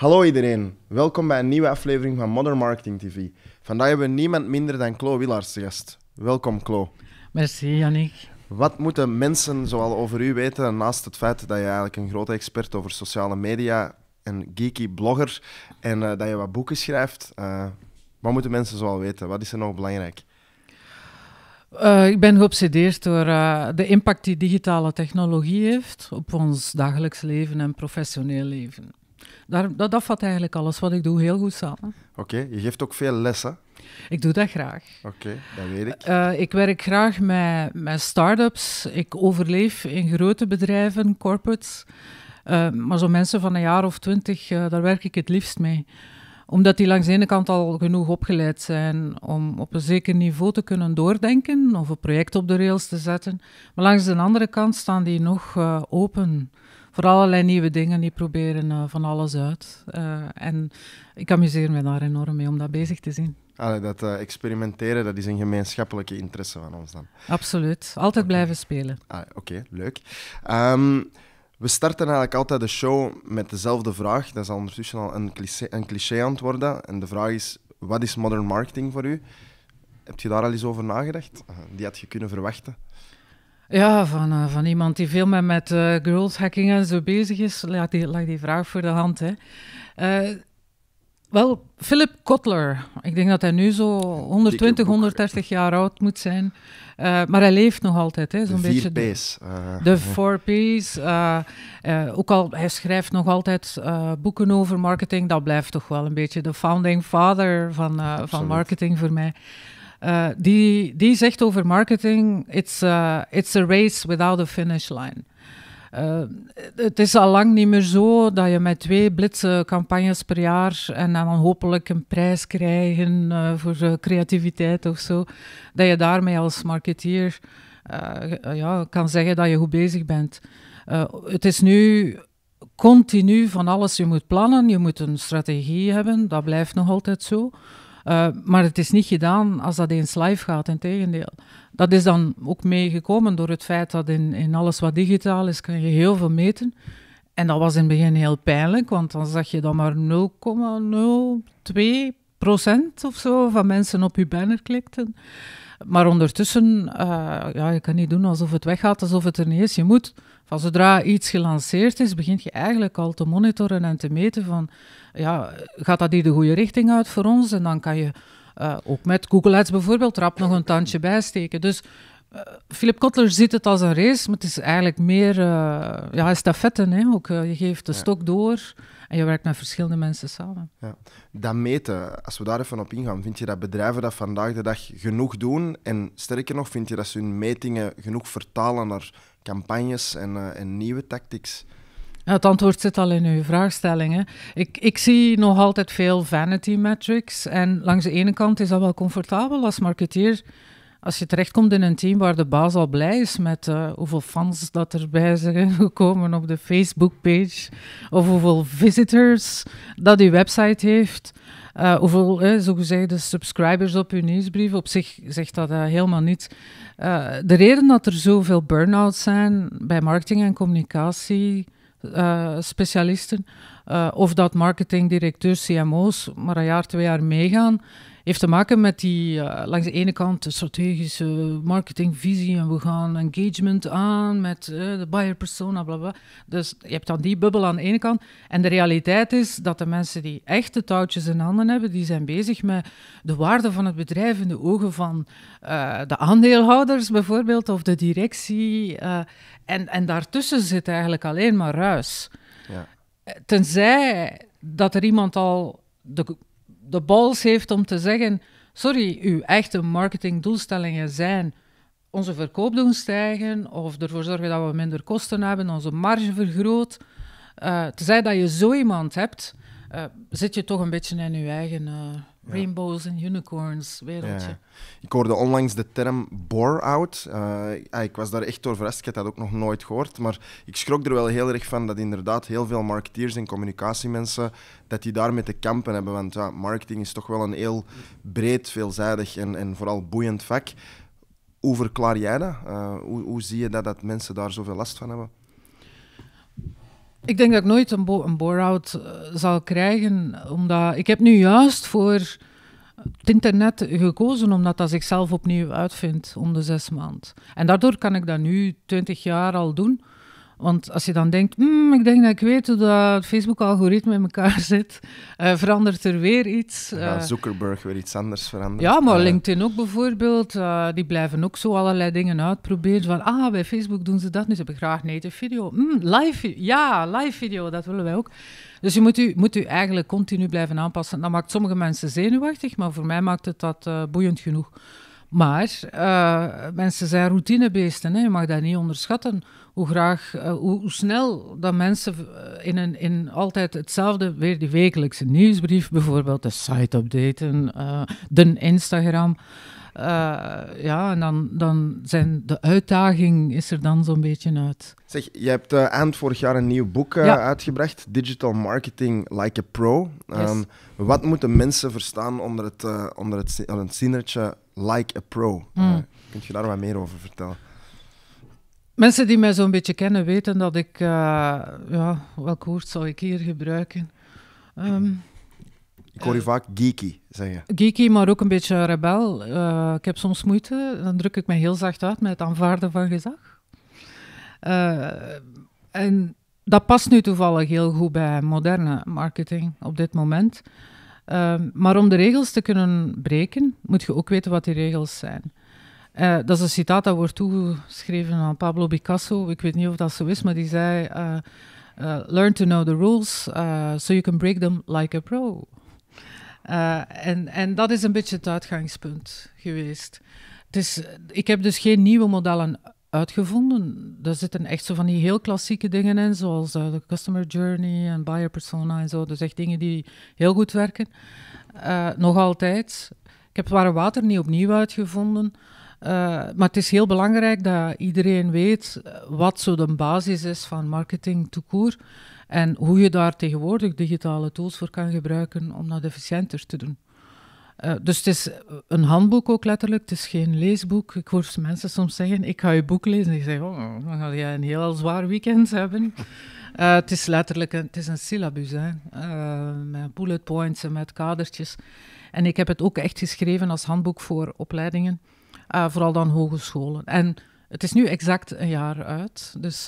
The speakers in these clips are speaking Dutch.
Hallo iedereen, welkom bij een nieuwe aflevering van Modern Marketing TV. Vandaag hebben we niemand minder dan Klo Willaars gast. Welkom Klo. Merci Yannick. Wat moeten mensen zoal over u weten naast het feit dat je eigenlijk een grote expert over sociale media en geeky blogger en eh, dat je wat boeken schrijft? Eh, wat moeten mensen zoal weten? Wat is er nog belangrijk? Eh, ik ben geobsedeerd door de impact die digitale technologie heeft op ons dagelijks leven en professioneel leven. Daar, dat, valt eigenlijk alles wat ik doe heel goed samen. Oké, je geeft ook veel lessen. Ik doe dat graag. Oké, dat weet ik. Eh, ik werk graag met, met start-ups. Ik overleef in grote bedrijven, corporates. Eh, maar zo'n mensen van een jaar of twintig, eh, daar werk ik het liefst mee. Omdat die langs de ene kant al genoeg opgeleid zijn om op een zeker niveau te kunnen doordenken of een project op de rails te zetten. Maar langs de andere kant staan die nog open voor allerlei nieuwe dingen. Die proberen eh, van alles uit. Eh, en ik amuseer me daar enorm mee om dat bezig te zien. Allee, dat eh, experimenteren, dat is een gemeenschappelijke interesse van ons dan. Absoluut. Altijd blijven spelen. Ah, oké, leuk. Ehm, we starten eigenlijk altijd de show met dezelfde vraag. Dat is ondertussen al een cliché, een cliché En de vraag is, wat is modern marketing voor u? Heb je daar al eens over nagedacht? Ah, die had je kunnen verwachten. Ja, van, eh, van iemand die veel meer met uh, eh, girls hacking en zo bezig is, lag die, lag die vraag voor de hand. Hè. Eh, wel, Philip Kotler. Ik denk dat hij nu zo 120, 130 jaar oud moet zijn. maar hij leeft nog altijd. Hè, zo'n beetje de, P's. de Four P's. ook al, hij schrijft nog altijd boeken over marketing. Dat blijft toch wel een beetje de founding father van, van marketing voor mij. Eh, die, die zegt over marketing: it's a, it's a race without a finish line. Eh, het is al lang niet meer zo dat je met twee blitse campagnes per jaar en dan hopelijk een prijs krijgen eh, voor creativiteit of zo, dat je daarmee als marketeer ja, kan zeggen dat je goed bezig bent. het is nu continu van alles. Je moet plannen, je moet een strategie hebben, dat blijft nog altijd zo. Eh, maar het is niet gedaan als dat eens live gaat, in tegendeel. Dat is dan ook meegekomen door het feit dat in, in alles wat digitaal is, kan je heel veel meten. En dat was in het begin heel pijnlijk, want dan zag je dan maar 0,02 procent of zo van mensen op je banner klikten. Maar ondertussen, eh, ja, je kan niet doen alsof het weggaat, alsof het er niet is. Je moet van zodra iets gelanceerd is, begint je eigenlijk al te monitoren en te meten van, ja, gaat dat hier de goede richting uit voor ons? En dan kan je eh, ook met Google Ads bijvoorbeeld rap nog een tandje bijsteken. Dus eh, Philip Kotler ziet het als een race, maar het is eigenlijk meer uh, ja, stafetten, Hè? Ook, eh, je geeft de stok door en je werkt met verschillende mensen samen. Ja. Dat meten, als we daar even op ingaan, vind je dat bedrijven dat vandaag de dag genoeg doen? En sterker nog, vind je dat ze hun metingen genoeg vertalen naar campagnes en, en nieuwe tactics? het antwoord zit al in uw vraagstellingen. Ik, ik zie nog altijd veel vanity metrics. En langs de ene kant is dat wel comfortabel als marketeer als je terechtkomt in een team waar de baas al blij is met eh, hoeveel fans dat erbij zijn gekomen op de Facebook-page, of hoeveel visitors dat die website heeft, uh, hoeveel, eh, zogezegde subscribers op uw nieuwsbrief, op zich zegt dat eh, helemaal niets. de reden dat er zoveel burn-outs zijn bij marketing en communicatie. specialisten, of dat marketingdirecteurs, CMO's, maar een jaar, twee jaar meegaan, heeft te maken met die, eh, langs de ene kant, de strategische marketingvisie en we gaan engagement aan met eh, de buyer persona, bla bla. Dus je hebt dan die bubbel aan de ene kant. En de realiteit is dat de mensen die echt de touwtjes in handen hebben, die zijn bezig met de waarde van het bedrijf in de ogen van eh, de aandeelhouders bijvoorbeeld, of de directie. en, en daartussen zit eigenlijk alleen maar ruis. Ja. Tenzij dat er iemand al de de balls heeft om te zeggen: sorry, uw echte marketingdoelstellingen zijn onze verkoop doen stijgen of ervoor zorgen dat we minder kosten hebben, onze marge vergroot. Uh, tenzij dat je zo iemand hebt, eh, zit je toch een beetje in je eigen eh, Rainbows en unicorns wereldje. Ik hoorde onlangs de term bore-out. Eh, ah, ik was daar echt door verrast. Ik had dat ook nog nooit gehoord. Maar ik schrok er wel heel erg van dat inderdaad heel veel marketeers en communicatiemensen dat die daarmee te kampen hebben. Want marketing is toch wel een heel breed, veelzijdig en, en vooral boeiend vak. Hoe verklaar jij dat? Eh, hoe, hoe zie je dat, dat mensen daar zoveel last van hebben? Ik denk dat ik nooit een, bo een out eh, zal krijgen, omdat ik heb nu juist voor het internet gekozen omdat dat zichzelf opnieuw uitvindt om de zes maanden. En daardoor kan ik dat nu twintig jaar al doen, want als je dan denkt, hmm, ik denk dat ik weet hoe dat Facebook-algoritme in elkaar zit, eh, verandert er weer iets. ja, eh. Zuckerberg weer iets anders veranderen. Ja, maar LinkedIn ook bijvoorbeeld, eh, die blijven ook zo allerlei dingen uitproberen. Van, ah, bij Facebook doen ze dat, nu ze hebben graag native video. Hmm, live ja, live video, dat willen wij ook. Dus je moet u, moet u eigenlijk continu blijven aanpassen. Dat maakt sommige mensen zenuwachtig, maar voor mij maakt het dat boeiend genoeg. Maar mensen zijn routinebeesten, hè. je mag dat niet onderschatten hoe graag, eh, hoe, snel dat mensen eh, in, een, in altijd hetzelfde, weer die wekelijkse nieuwsbrief bijvoorbeeld, de site updaten, eh, de Instagram. ja, en dan, dan zijn de uitdaging is er dan zo'n beetje uit. Zeg, je hebt eind vorig jaar een nieuw boek uitgebracht, Digital Marketing Like a Pro. Ehm, wat moeten mensen verstaan onder het, onder het, onder het, zinnetje like a pro? Mm. kunt je daar wat meer over vertellen? Mensen die mij zo'n beetje kennen weten dat ik, uh, ja, welk woord zou ik hier gebruiken? Ehm, ik hoor je eh, vaak geeky zeggen. Geeky, maar ook een beetje rebel. Eh, ik heb soms moeite, dan druk ik me heel zacht uit met het aanvaarden van gezag. en dat past nu toevallig heel goed bij moderne marketing op dit moment. Ehm, maar om de regels te kunnen breken, moet je ook weten wat die regels zijn. Eh, dat is een citaat dat wordt toegeschreven aan Pablo Picasso. Ik weet niet of dat zo is, maar die zei: eh, eh, Learn to know the rules so you can break them like a pro. en, en dat is een beetje het uitgangspunt geweest. Dus ik heb dus geen nieuwe modellen uitgevonden. Daar zitten echt zo van die heel klassieke dingen in, zoals de customer journey en buyer persona en zo. Dus echt dingen die heel goed werken. nog altijd. Ik heb Ware Water niet opnieuw uitgevonden. Eh, maar het is heel belangrijk dat iedereen weet eh, wat zo de basis is van marketing court en hoe je daar tegenwoordig digitale tools voor kan gebruiken om dat efficiënter te doen. Eh, dus het is een handboek ook letterlijk, het is geen leesboek. Ik hoor mensen soms zeggen, ik ga je boek lezen. En ik zeg, oh, dan ga jij een heel zwaar weekend hebben. het is letterlijk een, het is een syllabus, hè? met bullet points en met kadertjes. En ik heb het ook echt geschreven als handboek voor opleidingen. Eh, vooral dan hogescholen. En het is nu exact een jaar uit. Dus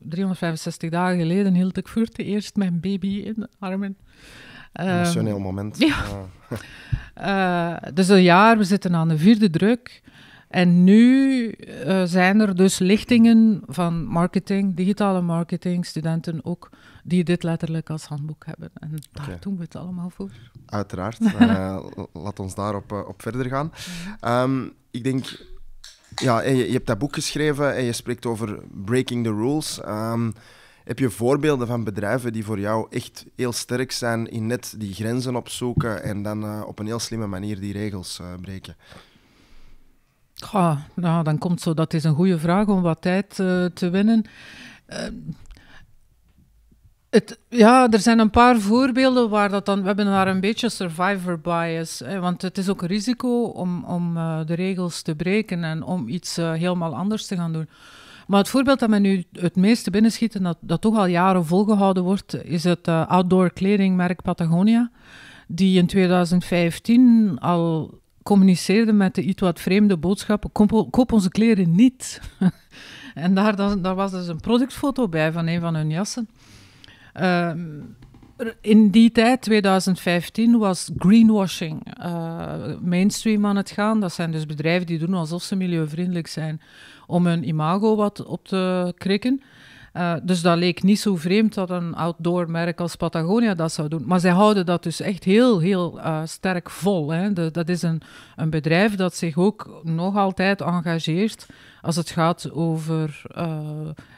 365 eh, dagen geleden hield ik voor het eerst mijn baby in de armen. Uh, Emotioneel moment. Ja. Eh, dus een jaar, we zitten aan de vierde druk. En nu zijn er dus lichtingen van marketing, digitale marketing, studenten ook, die dit letterlijk als handboek hebben. En daar doen we het allemaal voor. Uiteraard. laat ons daarop op verder gaan. Um, ik denk, ja, je, je, hebt dat boek geschreven en je spreekt over breaking the rules. Ehm, heb je voorbeelden van bedrijven die voor jou echt heel sterk zijn in net die grenzen opzoeken en dan eh, op een heel slimme manier die regels eh, breken? Ja, nou, dan komt zo, dat is een goede vraag om wat tijd eh, te winnen. Ehm, het, ja, er zijn een paar voorbeelden waar dat dan. We hebben daar een beetje survivor bias. Hè, want het is ook een risico om, om eh, de regels te breken en om iets eh, helemaal anders te gaan doen. Maar het voorbeeld dat mij nu het meeste binnenschiet en dat, toch al jaren volgehouden wordt, is het eh, outdoor kledingmerk Patagonia. Die in 2015 al communiceerde met de iets wat vreemde boodschap: koop onze kleren niet. en daar, daar was dus een productfoto bij van een van hun jassen. Ehm, in die tijd, 2015, was greenwashing eh, mainstream aan het gaan. Dat zijn dus bedrijven die doen alsof ze milieuvriendelijk zijn om hun imago wat op te krikken. Eh, dus dat leek niet zo vreemd dat een outdoor merk als Patagonia dat zou doen. Maar zij houden dat dus echt heel, heel eh, sterk vol. Hè. dat is een, een bedrijf dat zich ook nog altijd engageert als het gaat over eh,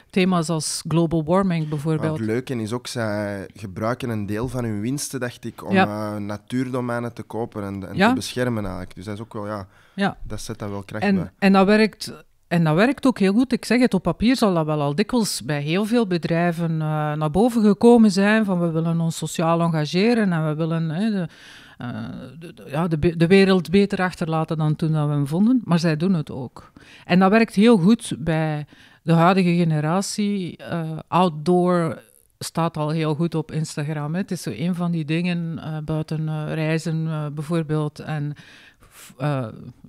thema's als global warming bijvoorbeeld. Wat het leuke is ook, zij gebruiken een deel van hun winsten, dacht ik, om eh, natuurdomeinen te kopen en, en te beschermen eigenlijk. Dus dat is ook wel, ja, ja. dat zet daar wel kracht en, bij. En dat werkt en dat werkt ook heel goed. Ik zeg het, op papier zal dat wel al dikwijls bij heel veel bedrijven eh, naar boven gekomen zijn. Van we willen ons sociaal engageren en we willen eh, de, ja, de, de, wereld beter achterlaten dan toen dat we hem vonden. Maar zij doen het ook. En dat werkt heel goed bij de huidige generatie. Eh, outdoor staat al heel goed op Instagram. Hè. Het is zo een van die dingen eh, buiten reizen bijvoorbeeld. En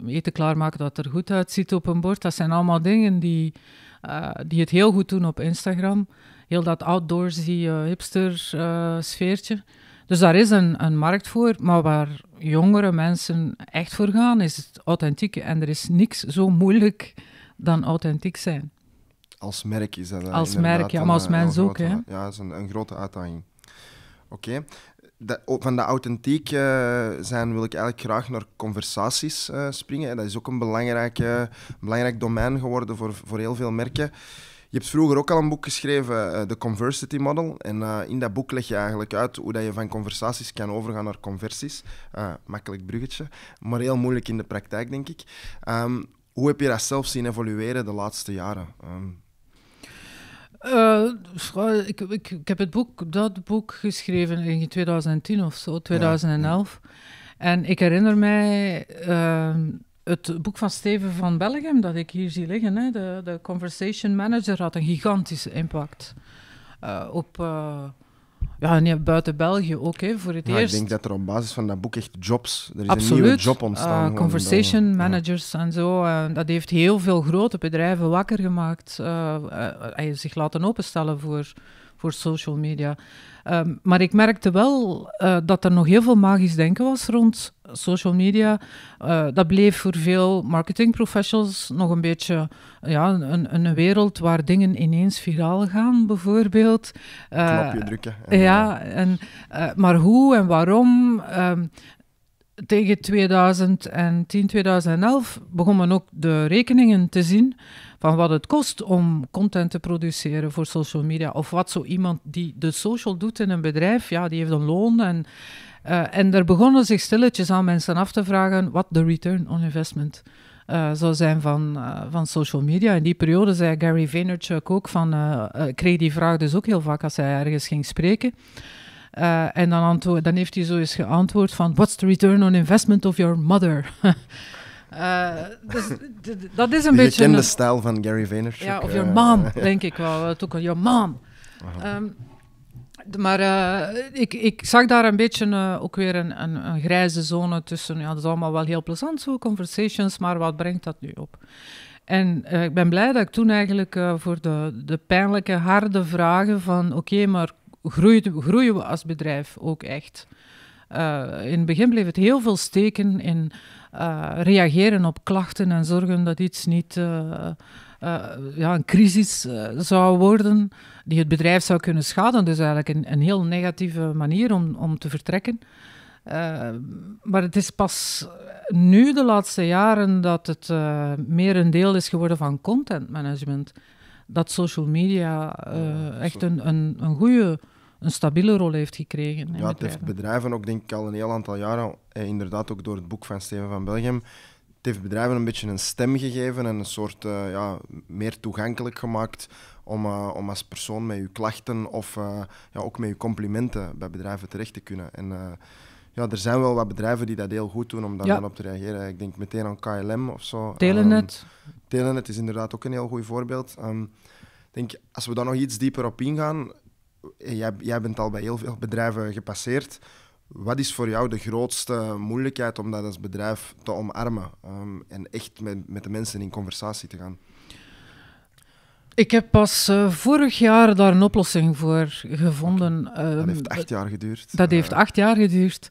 eten klaarmaken dat er goed uitziet op een bord. Dat zijn allemaal dingen die, die het heel goed doen op Instagram. Heel dat outdoor, je hipster sfeertje. Dus daar is een, een markt voor, maar waar jongere mensen echt voor gaan, is het authentieke. En er is niks zo moeilijk dan authentiek zijn. Als merk is dat eh, Als merk, ja, maar als eh, mens ook. Hè? Ja, dat is een, een grote uitdaging. Oké. van de authentiek eh, zijn wil ik eigenlijk graag naar conversaties uh, springen. Dat is ook een, belangrijke, belangrijk domein geworden voor, voor heel veel merken. Je hebt vroeger ook al een boek geschreven, de eh, Conversity Model. En eh, in dat boek leg je eigenlijk uit hoe dat je van conversaties kan overgaan naar conversies. Uh, makkelijk bruggetje, maar heel moeilijk in de praktijk, denk ik. Ehm, hoe heb je dat zelf zien evolueren de laatste jaren? Ehm, ik, ik, heb het boek, dat boek geschreven in 2010 of zo, 2011. En ik herinner mij ehm, het boek van Steven van Belgium, dat ik hier zie liggen, hè, de, de Conversation Manager, had een gigantische impact eh, op. Uh, ja, buiten België ook, hè, voor het ja, eerst. Ik denk dat er op basis van dat boek echt jobs, er is Absoluut. een nieuwe job ontstaan. Eh, conversation managers en zo, uh, dat heeft heel veel grote bedrijven wakker gemaakt. Uh, zich laten openstellen voor voor social media. Ehm, maar ik merkte wel eh, dat er nog heel veel magisch denken was rond social media. Eh, dat bleef voor veel marketing professionals nog een beetje ja, een, een wereld waar dingen ineens viraal gaan, bijvoorbeeld. Uh, Knopje drukken. En, ja, en, maar hoe en waarom? Ehm, tegen 2010, 2011 begon men ook de rekeningen te zien van wat het kost om content te produceren voor social media. Of wat zo iemand die de social doet in een bedrijf, ja, die heeft een loon. En, eh, en er begonnen zich stilletjes aan mensen af te vragen wat de return on investment eh, zou zijn van, eh, van social media. In die periode zei Gary Vaynerchuk ook van, kreeg die vraag dus ook heel vaak als hij ergens ging spreken. en dan, dan heeft hij zo eens geantwoord van, what's the return on investment of your mother? Uh, dus dat is een beetje... de stijl van Gary Vaynerchuk. Ja, of eh. your mom, denk ik wel. Het your mom. Ehm, maar eh, ik, ik zag daar een beetje ook weer een, een, een, grijze zone tussen. Ja, dat is allemaal wel heel plezant zo, conversations, maar wat brengt dat nu op? En ik ben blij dat ik toen eigenlijk voor de, de pijnlijke, harde vragen van... Oké, maar groeien, groeien we als bedrijf ook echt? Eh, in het begin bleef het heel veel steken in eh, reageren op klachten en zorgen dat iets niet. Eh, ja, een crisis zou worden die het bedrijf zou kunnen schaden. Dus eigenlijk een, een heel negatieve manier om, om te vertrekken. maar het is pas nu, de laatste jaren, dat het meer een deel is geworden van content management. Dat social media echt een, een, een goede een stabiele rol heeft gekregen. Ja, het heeft bedrijven ook, denk ik, al een heel aantal jaren, eh, inderdaad ook door het boek van Steven van Belgium, het heeft bedrijven een beetje een stem gegeven en een soort eh, ja, meer toegankelijk gemaakt om, eh, om als persoon met je klachten of ja, ook met je complimenten bij bedrijven terecht te kunnen. En, ja, er zijn wel wat bedrijven die dat heel goed doen om daar dan op te reageren. Ik denk meteen aan KLM of zo. Telenet. Um, Telenet is inderdaad ook een heel goed voorbeeld. Ehm, ik denk, als we daar nog iets dieper op ingaan, eh, jij, jij bent al bij heel veel bedrijven gepasseerd. Wat is voor jou de grootste moeilijkheid om dat als bedrijf te omarmen ehm, en echt met, met de mensen in conversatie te gaan? Ik heb pas eh, vorig jaar daar een oplossing voor gevonden. dat ehm, heeft acht jaar geduurd. Dat heeft eh. acht jaar geduurd.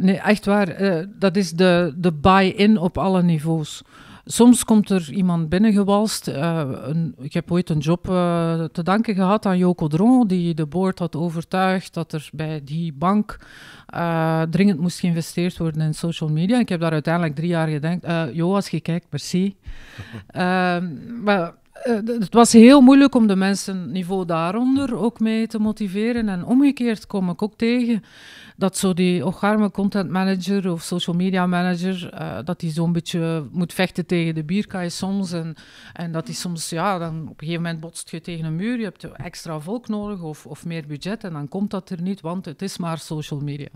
nee, echt waar. dat is de, de buy-in op alle niveaus. Soms komt er iemand binnengewalst. Uh, een, ik heb ooit een job eh, te danken gehad aan Joko Dron, die de board had overtuigd dat er bij die bank eh, dringend moest geïnvesteerd worden in social media. Ik heb daar uiteindelijk drie jaar gedenkt. jo, als je kijkt, merci. Ehm, maar het was heel moeilijk om de mensen niveau daaronder ook mee te motiveren. En omgekeerd kom ik ook tegen dat zo die ocharme content manager of social media manager, eh, dat die zo'n beetje moet vechten tegen de bierkaai soms. En, en dat die soms, ja, dan op een gegeven moment botst je tegen een muur, je hebt extra volk nodig of, of meer budget en dan komt dat er niet, want het is maar social media.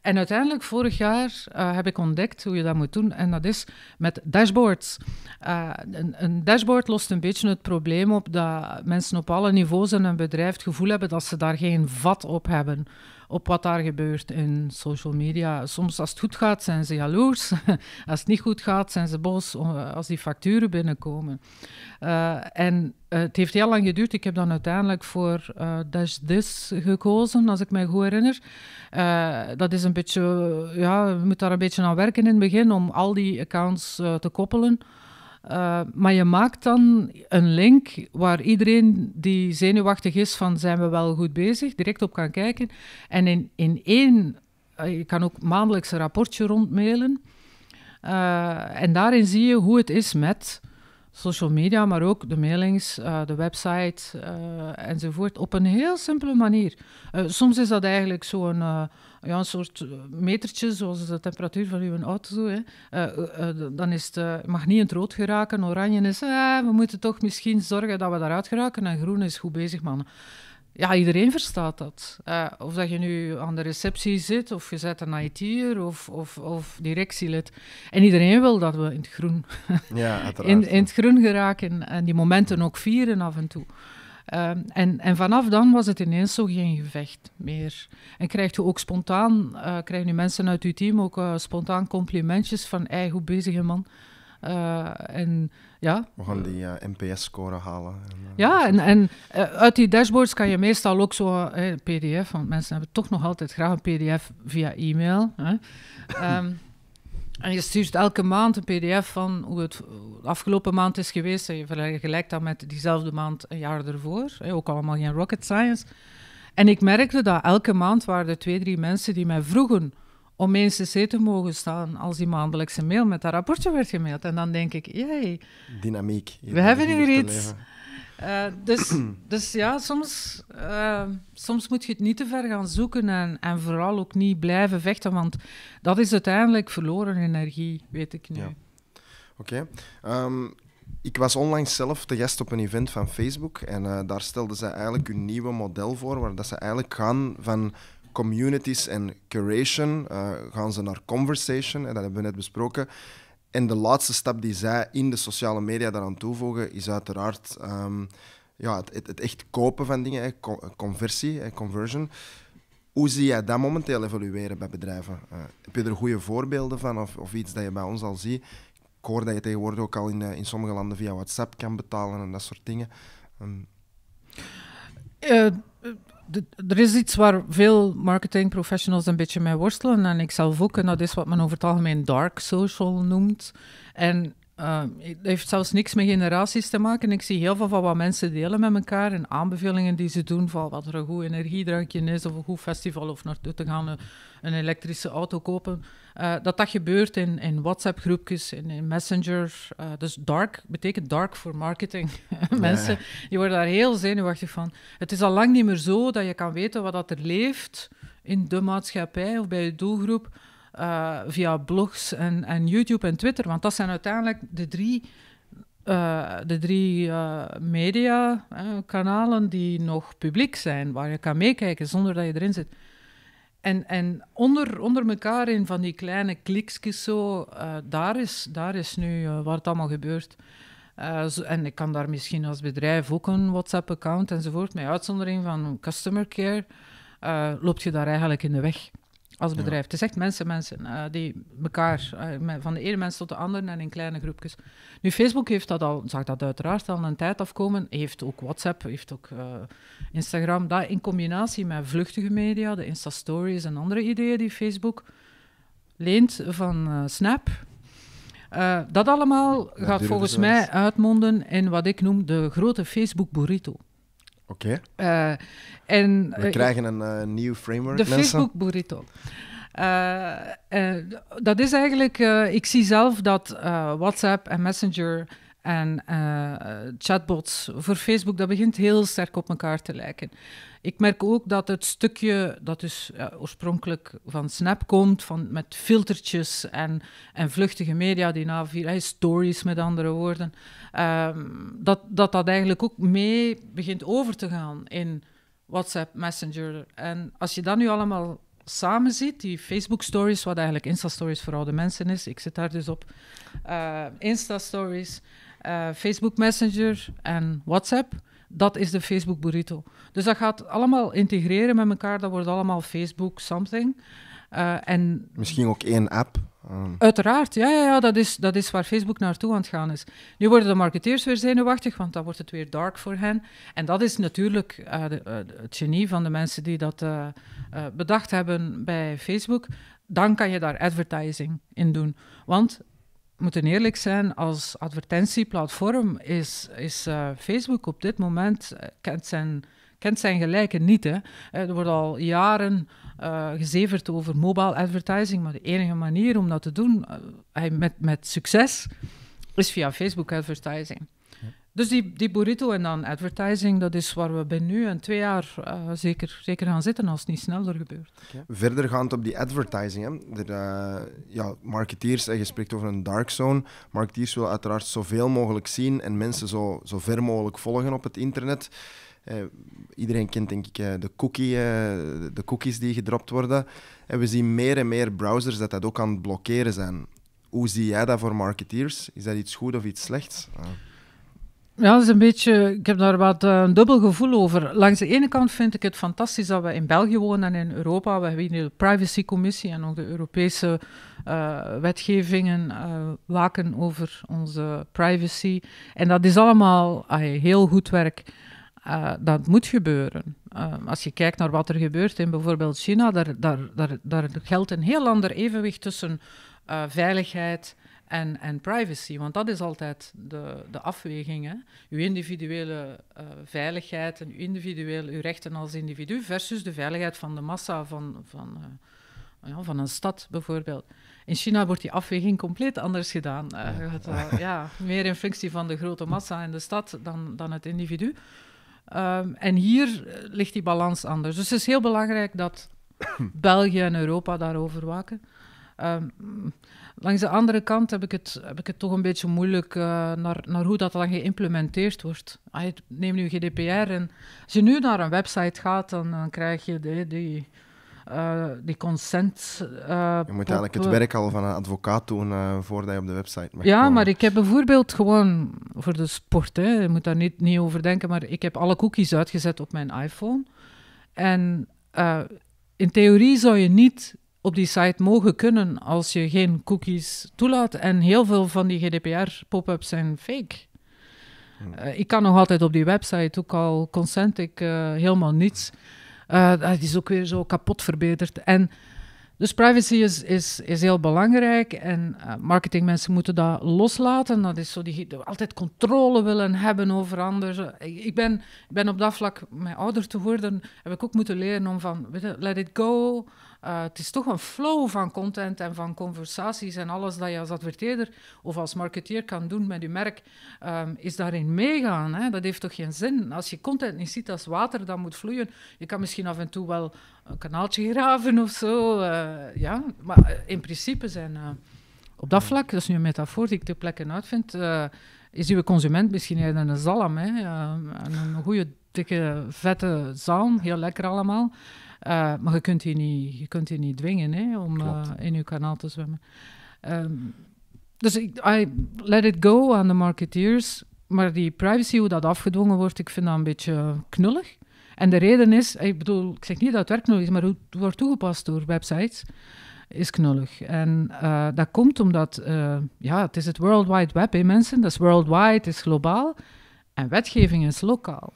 En uiteindelijk, vorig jaar, eh, heb ik ontdekt hoe je dat moet doen. En dat is met dashboards. Eh, een, een, dashboard lost een beetje het probleem op dat mensen op alle niveaus in een bedrijf het gevoel hebben dat ze daar geen vat op hebben op wat daar gebeurt in social media. Soms als het goed gaat zijn ze jaloers, als het niet goed gaat zijn ze boos eh, als die facturen binnenkomen. Eh, en eh, het heeft heel lang geduurd. Ik heb dan uiteindelijk voor uh, This gekozen, als ik me goed herinner. Uh, dat is een beetje, ja, we moeten daar een beetje aan werken in het begin om al die accounts te koppelen. Eh, maar je maakt dan een link waar iedereen die zenuwachtig is van zijn we wel goed bezig, direct op kan kijken. En in, in één, eh, je kan ook maandelijks een rapportje rondmailen. Eh, en daarin zie je hoe het is met social media, maar ook de mailings, eh, de website eh, enzovoort, op een heel simpele manier. Eh, soms is dat eigenlijk zo'n ja, een soort metertje, zoals de temperatuur van uw auto. Hè. dan is het, mag niet in het rood geraken, oranje is, we moeten toch misschien zorgen dat we daaruit geraken en groen is goed bezig, mannen ja, iedereen verstaat dat. Eh, of dat je nu aan de receptie zit, of je zet een IT'er of, of, of directielid. En iedereen wil dat we in het groen, ja, in, in het groen geraken en die momenten ook vieren af en toe. Ehm, en, en vanaf dan was het ineens zo geen gevecht meer. En krijgt u ook spontaan, eh, krijgen nu mensen uit uw team ook eh, spontaan complimentjes van, hey, hoe bezig je man. en ja. We gaan die eh, NPS-score halen. En, eh, ja, en, eh, uit die dashboards kan je meestal ook zo een PDF, want mensen hebben toch nog altijd graag een PDF via e-mail. Ehm, en je stuurt elke maand een PDF van hoe het de afgelopen maand is geweest. En je vergelijkt dat met diezelfde maand een jaar ervoor. ook allemaal geen rocket science. En ik merkte dat elke maand waren er twee, drie mensen die mij vroegen om mensen CC te mogen staan als die maandelijkse mail met dat rapportje werd gemaild. En dan denk ik, jee... Dynamiek. We hebben hier iets. Eh, dus, dus ja, soms, eh, soms moet je het niet te ver gaan zoeken en, en vooral ook niet blijven vechten, want dat is uiteindelijk verloren energie, weet ik nu. Oké. Ehm, ik was onlangs zelf de gast op een event van Facebook en eh, daar stelden ze eigenlijk hun nieuwe model voor, waar dat ze eigenlijk gaan van communities en curation, uh, gaan ze naar conversation, en dat hebben we net besproken. En de laatste stap die zij in de sociale media daaraan toevoegen, is uiteraard ehm, ja, het, echt kopen van dingen, eh, conversie, en conversion. Hoe zie jij dat momenteel evolueren bij bedrijven? Eh, heb je er goede voorbeelden van of, of iets dat je bij ons al ziet? Ik hoor dat je tegenwoordig ook al in, in sommige landen via WhatsApp kan betalen en dat soort dingen. Um de, er is iets waar veel marketingprofessionals een beetje mee worstelen en ik zelf ook. En dat is wat men over het algemeen dark social noemt. En Ehm, het heeft zelfs niks met generaties te maken. Ik zie heel veel van wat mensen delen met elkaar en aanbevelingen die ze doen van wat er een goed energiedrankje is of een goed festival of naartoe te gaan eh, een, elektrische auto kopen. Eh, dat dat gebeurt in, in WhatsApp-groepjes, in, in, Messenger. Eh, dus dark betekent dark voor marketing. mensen je die worden daar heel zenuwachtig van. Het is al lang niet meer zo dat je kan weten wat dat er leeft in de maatschappij of bij je doelgroep eh, via blogs en, en YouTube en Twitter. Want dat zijn uiteindelijk de drie, uh, de drie eh, media, kanalen die nog publiek zijn, waar je kan meekijken zonder dat je erin zit. En, en onder, onder elkaar in van die kleine klikjes zo, daar, is, daar is nu waar allemaal gebeurt. en ik kan daar misschien als bedrijf ook een WhatsApp-account enzovoort, met uitzondering van customer care, uh, loop je daar eigenlijk in de weg. Als bedrijf. Het is echt mensen, mensen eh, die elkaar, eh, van de ene mens tot de andere en in kleine groepjes. Nu, Facebook heeft dat al, zag dat uiteraard al een tijd afkomen. Heeft ook WhatsApp, heeft ook eh, Instagram. Dat in combinatie met vluchtige media, de Insta-stories en andere ideeën die Facebook leent van Snap. dat allemaal gaat volgens mij uitmonden in wat ik noem de grote Facebook-burrito. Oké. Okay. Eh, en We eh, krijgen eh, een nieuw framework, De Facebook burrito. dat is eigenlijk, ik zie zelf dat WhatsApp en Messenger en eh, chatbots voor Facebook, dat begint heel sterk op elkaar te lijken. Ik merk ook dat het stukje dat dus eh, oorspronkelijk van Snap komt, van, met filtertjes en, en vluchtige media die vier eh, stories met andere woorden, ehm, dat, dat dat eigenlijk ook mee begint over te gaan in WhatsApp, Messenger. En als je dat nu allemaal samen ziet, die Facebook stories, wat eigenlijk Insta stories voor oude mensen is, ik zit daar dus op, Insta stories. Eh, Facebook Messenger en WhatsApp. Dat is de Facebook burrito. Dus dat gaat allemaal integreren met elkaar. Dat wordt allemaal Facebook something. Eh, en Misschien ook één app. Ehm. Uiteraard, ja, ja, ja dat, is, dat is waar Facebook naartoe aan het gaan is. Nu worden de marketeers weer zenuwachtig, want dan wordt het weer dark voor hen. En dat is natuurlijk eh, de, het genie van de mensen die dat bedacht hebben bij Facebook. Dan kan je daar advertising in doen. Want moeten eerlijk zijn, als advertentieplatform is, is eh, Facebook op dit moment eh, kent zijn kent zijn gelijken niet. Hè. Eh, er wordt al jaren gezeverd over mobile advertising, maar de enige manier om dat te doen uh, met, met succes is via Facebook advertising. Dus die, die burrito en dan advertising, dat is waar we bij nu en twee jaar eh, zeker, zeker gaan zitten als het niet sneller gebeurt. Okay. Verder gaand op die advertising, hè. De, uh, eh, ja, marketeers, je spreekt over een dark zone. Marketeers willen uiteraard zoveel mogelijk zien en mensen zo, zo ver mogelijk volgen op het internet. Eh, iedereen kent denk ik de, cookie, de cookies die gedropt worden. En we zien meer en meer browsers dat dat ook aan het blokkeren zijn. Hoe zie jij dat voor marketeers? Is dat iets goed of iets slechts? Ah. Ja, dat is een beetje, ik heb daar wat eh, een dubbel gevoel over. Langs de ene kant vind ik het fantastisch dat we in België wonen en in Europa. We hebben hier de privacycommissie en ook de Europese eh, wetgevingen eh, waken over onze privacy. En dat is allemaal heel goed werk. dat moet gebeuren. als je kijkt naar wat er gebeurt in bijvoorbeeld China, daar, daar, daar, daar geldt een heel ander evenwicht tussen veiligheid en, en privacy. Want dat is altijd de, de afweging. Hè? Uw individuele eh, veiligheid en uw individueel, uw rechten als individu versus de veiligheid van de massa van, van, eh, ja, van een stad bijvoorbeeld. In China wordt die afweging compleet anders gedaan. Eh, het, ja, meer in functie van de grote massa in de stad dan, dan het individu. Ehm, en hier ligt die balans anders. Dus het is heel belangrijk dat België en Europa daarover waken. Ehm, langs de andere kant heb ik het, heb ik het toch een beetje moeilijk eh, naar, naar hoe dat dan geïmplementeerd wordt. I, ah, neem nu GDPR en als je nu naar een website gaat, dan, krijg je die, die uh, die consent. Eh, je moet eigenlijk het werk al van een advocaat doen eh, voordat je op de website mag. Ja, maar ik heb bijvoorbeeld gewoon voor de sport, hè, je moet daar niet, niet over denken, maar ik heb alle cookies uitgezet op mijn iPhone. En in theorie zou je niet op die site mogen kunnen als je geen cookies toelaat. En heel veel van die GDPR-pop-ups zijn fake. Hmm. Eh, ik kan nog altijd op die website, ook al consent ik eh, helemaal niets. Uh, dat is ook weer zo kapot verbeterd. En dus privacy is, is, is heel belangrijk en marketingmensen moeten dat loslaten. Dat is zo die, altijd controle willen hebben over anderen. Ik, ben, ben op dat vlak, mijn ouder te worden, heb ik ook moeten leren om van, let it go. Eh, het is toch een flow van content en van conversaties en alles dat je als adverteerder of als marketeer kan doen met je merk, ehm, is daarin meegaan. Hè? Dat heeft toch geen zin? Als je content niet ziet als water dat moet vloeien, je kan misschien af en toe wel een kanaaltje graven of zo. Eh, ja, maar eh, in principe zijn op dat vlak, dat is nu een metafoor die ik ter plekke uitvind, is uw consument misschien een zalm, hè? Ehm, een goede dikke, vette zalm, heel lekker allemaal. Eh, maar je kunt die niet, je kunt die niet dwingen hè, om eh, in uw kanaal te zwemmen. Ehm, dus ik I let it go aan de marketeers. Maar die privacy, hoe dat afgedwongen wordt, ik vind dat een beetje knullig. En de reden is, ik bedoel, ik zeg niet dat het werk knullig is, maar hoe het wordt toegepast door websites, is knullig. En eh, dat komt omdat, ja, het is het World Wide Web, hè, mensen. Dat is worldwide, het is globaal. En wetgeving is lokaal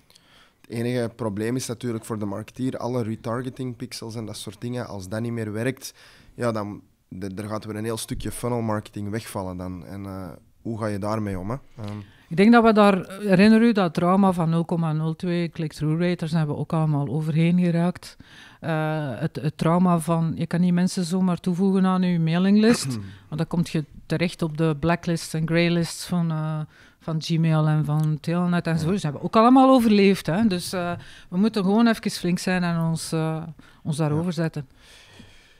enige probleem is natuurlijk voor de marketeer, alle retargeting pixels en dat soort dingen, als dat niet meer werkt, ja, dan er gaat weer een heel stukje funnel marketing wegvallen dan. En eh, hoe ga je daarmee om? Hè? Ehm. Ik denk dat we daar, herinner u dat trauma van 0,02 click-through rate, hebben we ook allemaal overheen geraakt. Eh, het, het, trauma van, je kan niet mensen zomaar toevoegen aan uw mailinglist, want dan kom je terecht op de blacklists en greylist van eh, van Gmail en van Telnet zo, Ze hebben ook allemaal overleefd. Hè? Dus eh, we moeten gewoon even flink zijn en ons, eh, ons daarover zetten.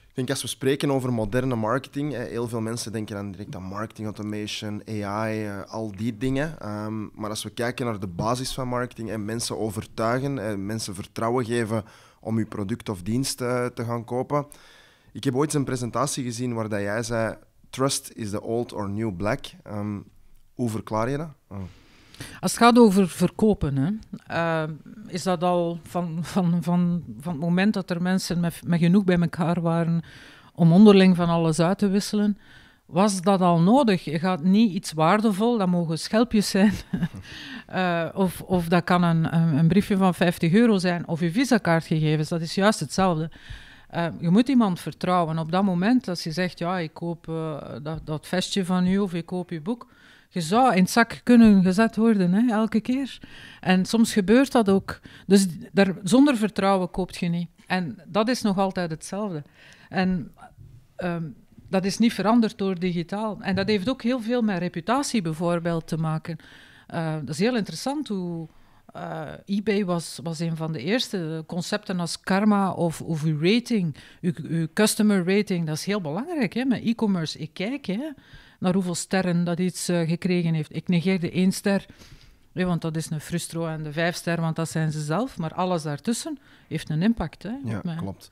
Ik denk als we spreken over moderne marketing, heel veel mensen denken dan direct aan marketing automation, AI, eh, al die dingen. Ehm, maar als we kijken naar de basis van marketing en mensen overtuigen, en mensen vertrouwen geven om uw product of dienst te gaan kopen. Ik heb ooit een presentatie gezien waar dat jij zei: Trust is the old or new black. Ehm, hoe verklaar je dat? Oh. Als het gaat over verkopen, hè, ehm, is dat al van, van, van, van het moment dat er mensen met, met genoeg bij elkaar waren om onderling van alles uit te wisselen, was dat al nodig. Je gaat niet iets waardevol, dat mogen schelpjes zijn, eh, of, of dat kan een, een, briefje van 50 euro zijn, of je visakaartgegevens, dat is juist hetzelfde. Ehm, je moet iemand vertrouwen. Op dat moment, als je zegt, ja, ik koop eh, dat, dat vestje van u of ik koop je boek, je zou in het zak kunnen gezet worden, hè, elke keer. En soms gebeurt dat ook. Dus daar, zonder vertrouwen koopt je niet. En dat is nog altijd hetzelfde. En ehm, dat is niet veranderd door digitaal. En dat heeft ook heel veel met reputatie bijvoorbeeld te maken. Eh, dat is heel interessant hoe... Uh, eBay was, was een van de eerste concepten als karma of, of uw rating, uw, uw customer rating. Dat is heel belangrijk hè, met e-commerce. Ik kijk, hè naar hoeveel sterren dat iets eh, gekregen heeft. Ik negeer de één ster, want dat is een frustro, en de vijf ster, want dat zijn ze zelf. Maar alles daartussen heeft een impact. Hè, ja, klopt.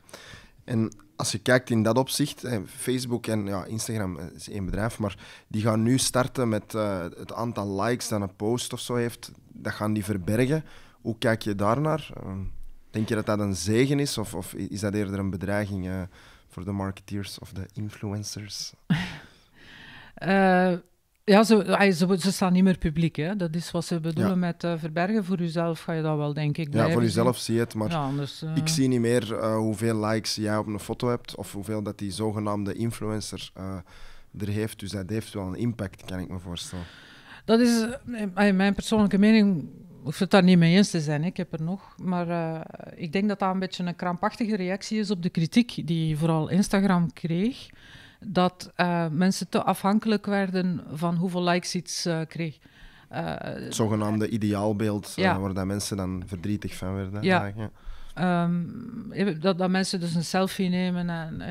En als je kijkt in dat opzicht, Facebook en ja, Instagram is één bedrijf, maar die gaan nu starten met eh, het aantal likes dat een post of zo heeft, dat gaan die verbergen. Hoe kijk je daarnaar? Ehm, denk je dat dat een zegen is of, of is dat eerder een bedreiging eh, voor de marketeers of de influencers? Eh, ja, ze, ze, ze, staan niet meer publiek. Dat is wat ze bedoelen met eh, verbergen. Voor jezelf ga je dat wel, denk ik. Ja, voor jezelf zie je het, maar eh, ik zie niet meer hoeveel likes jij op een foto hebt of hoeveel dat die zogenaamde influencer er heeft. Dus dat heeft wel een impact, kan ik me voorstellen. Dat is mijn persoonlijke mening hoef het daar niet mee eens te zijn, ik heb er nog. Maar ik denk dat dat een beetje een krampachtige reactie is op de kritiek die vooral Instagram kreeg dat eh, mensen te afhankelijk werden van hoeveel likes iets uh, kreeg. het eh, zogenaamde ideaalbeeld, ja. waar dat mensen dan verdrietig van werden. Ja. Ehm, dat, dat mensen dus een selfie nemen en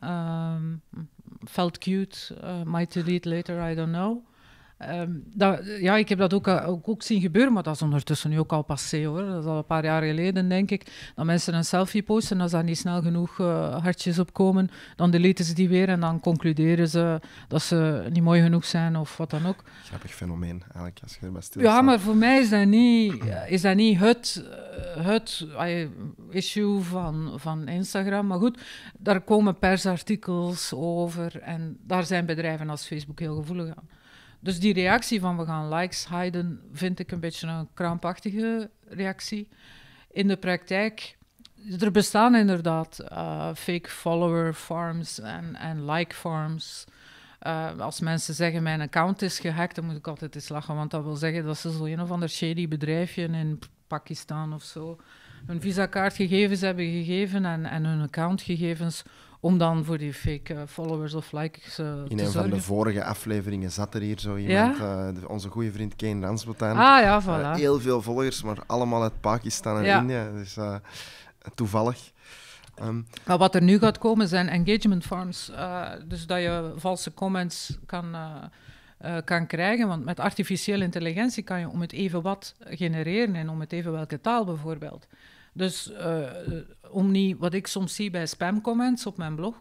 ehm, felt cute, might delete later, I don't know. Ehm, ja, ik heb dat ook, eh, ook, ook, zien gebeuren, maar dat is ondertussen nu ook al passé hoor. Dat is al een paar jaar geleden, denk ik. Dat mensen een selfie posten, als daar niet snel genoeg eh, hartjes op komen, dan deleten ze die weer en dan concluderen ze dat ze niet mooi genoeg zijn of wat dan ook. Grappig fenomeen eigenlijk, als je erbij stilstaat. Ja, maar voor mij is dat niet, eh, is dat niet het, het issue van, van Instagram. Maar goed, daar komen persartikels over en daar zijn bedrijven als Facebook heel gevoelig aan. Dus die reactie van we gaan likes hiden, vind ik een beetje een krampachtige reactie. In de praktijk, er bestaan inderdaad eh, fake follower farms en, en like farms. Eh, als mensen zeggen mijn account is gehackt, dan moet ik altijd eens lachen, want dat wil zeggen dat ze zo een of ander shady bedrijfje in Pakistan of zo hun kaartgegevens hebben gegeven en, en hun accountgegevens om dan voor die fake eh, followers of likes eh, In te zorgen. In een van de vorige afleveringen zat er hier zo iemand, eh, onze goede vriend Kane Ransbotan. Ah ja, heel veel volgers, maar allemaal uit Pakistan en ja. India. Dus toevallig. Ehm, maar wat er nu gaat komen zijn engagement farms. dus dat je valse comments kan... kan krijgen. Want met artificiële intelligentie kan je om het even wat genereren en om het even welke taal bijvoorbeeld. Dus eh, om niet, wat ik soms zie bij spamcomments op mijn blog,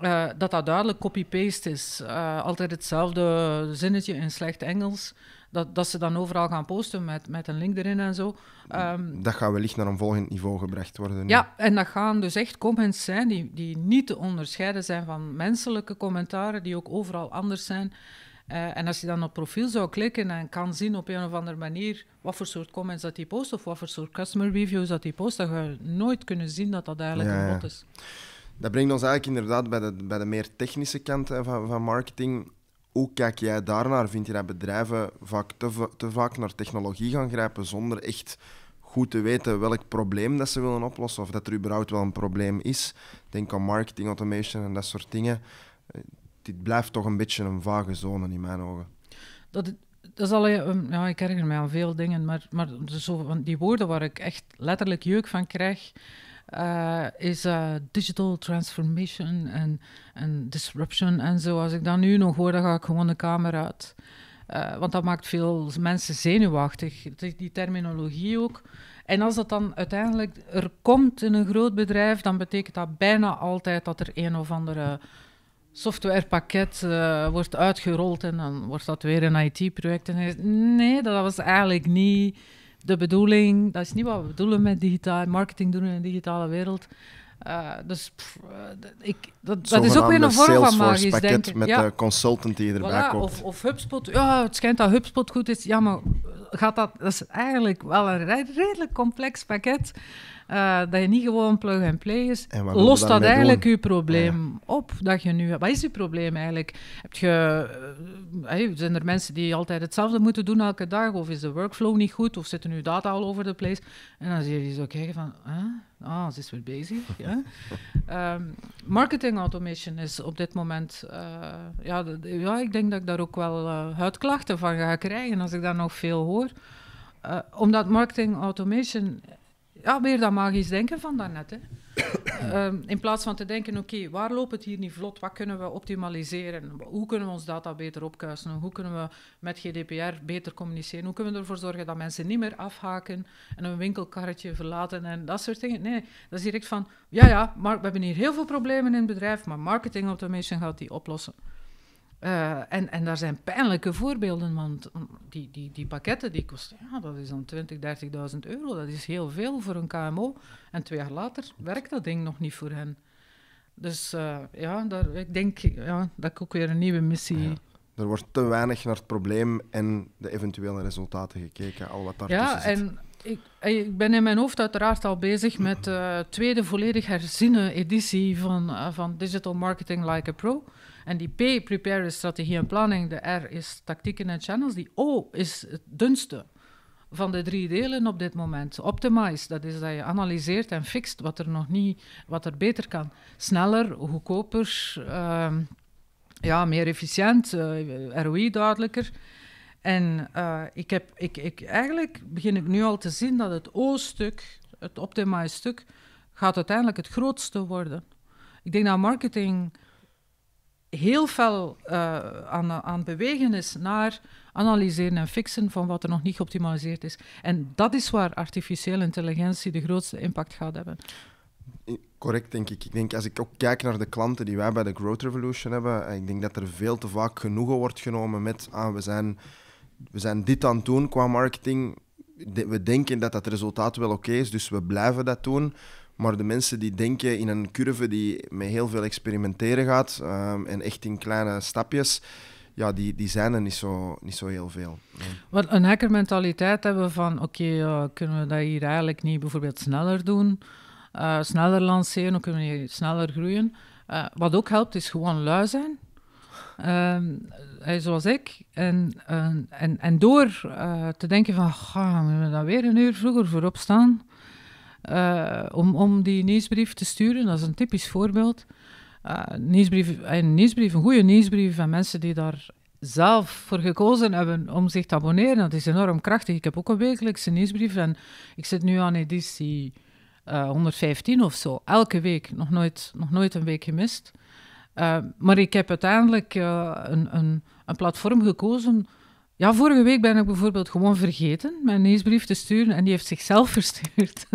eh, dat dat duidelijk copy-paste is. Eh, altijd hetzelfde zinnetje in slecht Engels. Dat, dat ze dan overal gaan posten met, met een link erin en zo. Um, dat gaat wellicht naar een volgend niveau gebracht worden. Ja, en dat gaan dus echt comments zijn die, die niet te onderscheiden zijn van menselijke commentaren, die ook overal anders zijn. Eh, en als je dan op profiel zou klikken en kan zien op een of andere manier wat voor soort comments dat die post of wat voor soort customer reviews dat die post, dan ga je nooit kunnen zien dat dat eigenlijk een bot is. Dat brengt ons eigenlijk inderdaad bij de, bij de meer technische kant eh, van, van marketing. Hoe kijk jij daarnaar? Vind je dat bedrijven vaak te, te vaak naar technologie gaan grijpen zonder echt goed te weten welk probleem dat ze willen oplossen of dat er überhaupt wel een probleem is? Denk aan marketing automation en dat soort dingen dit blijft toch een beetje een vage zone in mijn ogen. Dat, dat is al, ja, ik erger mij aan veel dingen, maar, maar zo, want die woorden waar ik echt letterlijk jeuk van krijg, eh, is eh, digital transformation en, en disruption en zo. Als ik dat nu nog hoor, dan ga ik gewoon de kamer uit. Eh, want dat maakt veel mensen zenuwachtig, die terminologie ook. En als dat dan uiteindelijk er komt in een groot bedrijf, dan betekent dat bijna altijd dat er een of andere softwarepakket eh, wordt uitgerold en dan wordt dat weer een IT-project. Nee, dat was eigenlijk niet de bedoeling. Dat is niet wat we bedoelen met digitaal marketing doen in een digitale wereld. Eh, dus eh, ik, dat, is ook weer een vorm van magisch pakket denken. met ja. de consultant die erbij komt. Of, of, HubSpot. Ja, het schijnt dat HubSpot goed is. Ja, maar gaat dat, dat is eigenlijk wel een redelijk complex pakket. Eh, dat je niet gewoon plug and play is. Lost dat eigenlijk doen? je probleem op? Dat je nu, wat is je probleem eigenlijk? Heb je, eh, zijn er mensen die altijd hetzelfde moeten doen elke dag? Of is de workflow niet goed? Of zitten nu data all over de place? En dan zie je zo kijken van... Ah, ze is weer bezig. Ehm, marketing automation is op dit moment. Eh, ja, ja, ik denk dat ik daar ook wel uh, huidklachten van ga krijgen als ik daar nog veel hoor. omdat marketing automation ja, weer dat magisch denken van daarnet. Hè. Ehm, in plaats van te denken, oké, waar loopt het hier niet vlot? Wat kunnen we optimaliseren? Hoe kunnen we ons data beter opkuisen? Hoe kunnen we met GDPR beter communiceren? Hoe kunnen we ervoor zorgen dat mensen niet meer afhaken en een winkelkarretje verlaten en dat soort dingen? Nee, dat is direct van, ja, ja, maar we hebben hier heel veel problemen in het bedrijf, maar marketing automation gaat die oplossen. Eh, en, en daar zijn pijnlijke voorbeelden, want mm, die, die, die pakketten die kosten, ja, dat is dan 20.000, 30.000 euro. Dat is heel veel voor een KMO. En twee jaar later werkt dat ding nog niet voor hen. Dus eh, ja, daar, ik denk ja, dat ik ook weer een nieuwe missie Er wordt te weinig naar het probleem en de eventuele resultaten gekeken, al wat daar ja, zit. En ik, eh, ik, ben in mijn hoofd uiteraard al bezig met de tweede volledig herziene editie van, van Digital Marketing Like a Pro. En die P, prepare, is strategie en planning. De R is tactieken en channels. Die O is het dunste van de drie delen op dit moment. Optimize, dat is dat je analyseert en fixt wat er nog niet, wat er beter kan. Sneller, goedkoper, ehm, ja, meer efficiënt, eh, ROI duidelijker. En eh, ik heb, ik, ik, eigenlijk begin ik nu al te zien dat het O-stuk, het optimize-stuk, gaat uiteindelijk het grootste worden. Ik denk dat marketing heel veel eh, aan, aan het bewegen is naar analyseren en fixen van wat er nog niet geoptimaliseerd is. En dat is waar artificiële intelligentie de grootste impact gaat hebben. Correct, denk ik. Ik denk als ik ook kijk naar de klanten die wij bij de Growth Revolution hebben, eh, ik denk dat er veel te vaak genoegen wordt genomen met ah, we, zijn, we zijn dit aan het doen qua marketing. We denken dat dat resultaat wel oké is, dus we blijven dat doen. Maar de mensen die denken in een curve die met heel veel experimenteren gaat ehm, en echt in kleine stapjes, ja, die, die zijn er niet zo, niet zo heel veel. Wat een hackermentaliteit hebben van oké, kunnen we dat hier eigenlijk niet bijvoorbeeld sneller doen, eh, sneller lanceren, dan kunnen we hier sneller groeien. Eh, wat ook helpt is gewoon lui zijn. Ehm, eh, zoals ik. En, en, en door te denken van, gaan we dan weer een uur vroeger voorop staan? Eh, om, om die nieuwsbrief te sturen. Dat is een typisch voorbeeld. Eh, nieuwsbrief, een nieuwsbrief, een goede nieuwsbrief van mensen die daar zelf voor gekozen hebben om zich te abonneren. Dat is enorm krachtig. Ik heb ook een wekelijkse nieuwsbrief en ik zit nu aan editie 115 eh, of zo. Elke week, nog nooit, nog nooit een week gemist. maar ik heb uiteindelijk een, een, een platform gekozen ja, vorige week ben ik bijvoorbeeld gewoon vergeten mijn nieuwsbrief te sturen en die heeft zichzelf verstuurd.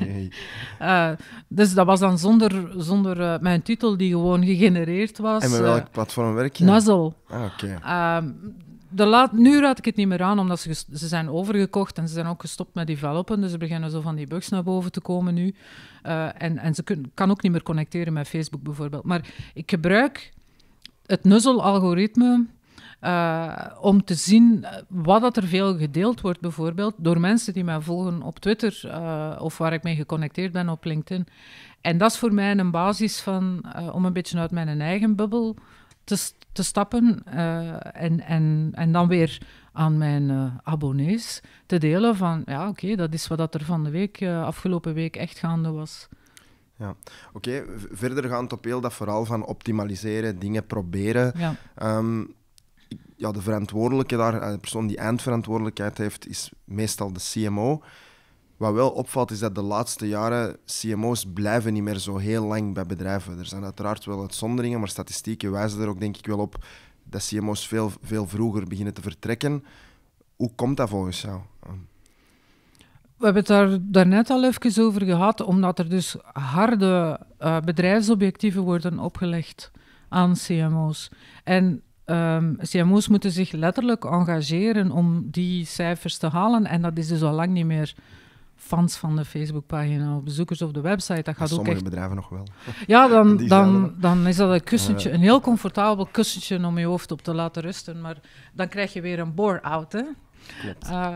nee. Eh, dus dat was dan zonder, zonder eh, mijn titel die gewoon gegenereerd was. En met welk eh, platform werk je? Nuzzle. Ah, oké. Ehm, de laat, nu raad ik het niet meer aan, omdat ze, ze zijn overgekocht en ze zijn ook gestopt met developen. Dus ze beginnen zo van die bugs naar boven te komen nu. en, en ze kan ook niet meer connecteren met Facebook bijvoorbeeld. Maar ik gebruik het Nuzzle-algoritme eh, om te zien eh, wat dat er veel gedeeld wordt, bijvoorbeeld door mensen die mij volgen op Twitter eh, of waar ik mee geconnecteerd ben op LinkedIn. En dat is voor mij een basis van, om een beetje uit mijn eigen bubbel te, te stappen en, en, en dan weer aan mijn abonnees te delen van, ja oké, dat is wat dat er van de week, afgelopen week echt gaande was. Ja, oké. Verder gaand op heel dat vooral van optimaliseren, dingen proberen. Ja. Ehm, ja, de verantwoordelijke daar, eh, de persoon die eindverantwoordelijkheid heeft, is meestal de CMO. Wat wel opvalt is dat de laatste jaren CMO's blijven niet meer zo heel lang bij bedrijven. Er zijn uiteraard wel uitzonderingen, maar statistieken wijzen er ook denk ik wel op dat CMO's veel, veel vroeger beginnen te vertrekken. Hoe komt dat volgens jou? We hebben het daar daarnet al even over gehad, omdat er dus harde eh, bedrijfsobjectieven worden opgelegd aan CMO's. En Ehm, CMO's moeten zich letterlijk engageren om die cijfers te halen. En dat is dus al lang niet meer fans van de Facebookpagina of bezoekers op de website. Dat gaat ook sommige bedrijven nog wel. Ja, dan, dan, dan is dat een kussentje, een heel comfortabel kussentje om je hoofd op te laten rusten. Maar dan krijg je weer een bore-out. Eh,